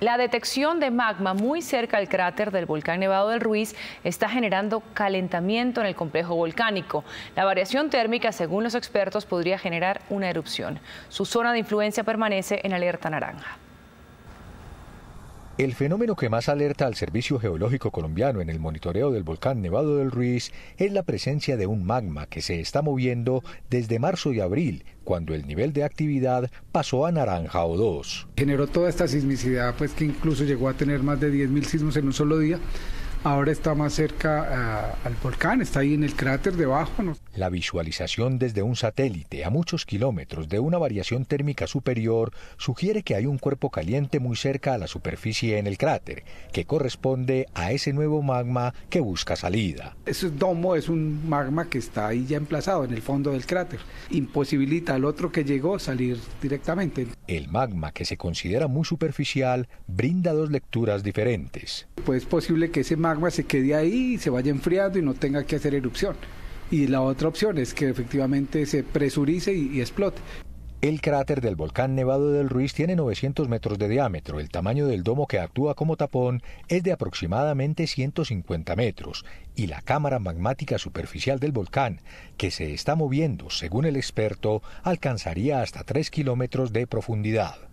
La detección de magma muy cerca al cráter del volcán Nevado del Ruiz está generando calentamiento en el complejo volcánico. La variación térmica, según los expertos, podría generar una erupción. Su zona de influencia permanece en alerta naranja. El fenómeno que más alerta al Servicio Geológico Colombiano en el monitoreo del volcán Nevado del Ruiz es la presencia de un magma que se está moviendo desde marzo y abril, cuando el nivel de actividad pasó a naranja o 2. Generó toda esta sismicidad, pues que incluso llegó a tener más de 10.000 sismos en un solo día ahora está más cerca ah, al volcán, está ahí en el cráter debajo. La visualización desde un satélite a muchos kilómetros de una variación térmica superior sugiere que hay un cuerpo caliente muy cerca a la superficie en el cráter, que corresponde a ese nuevo magma que busca salida. Ese domo es un magma que está ahí ya emplazado en el fondo del cráter, imposibilita al otro que llegó salir directamente. El magma que se considera muy superficial brinda dos lecturas diferentes pues es posible que ese magma se quede ahí, se vaya enfriando y no tenga que hacer erupción. Y la otra opción es que efectivamente se presurice y, explote. El cráter del volcán Nevado del Ruiz tiene 900 metros de diámetro. El tamaño del domo que actúa como tapón es de aproximadamente 150 metros y la cámara magmática superficial del volcán, que se está moviendo, según el experto, alcanzaría hasta 3 kilómetros de profundidad.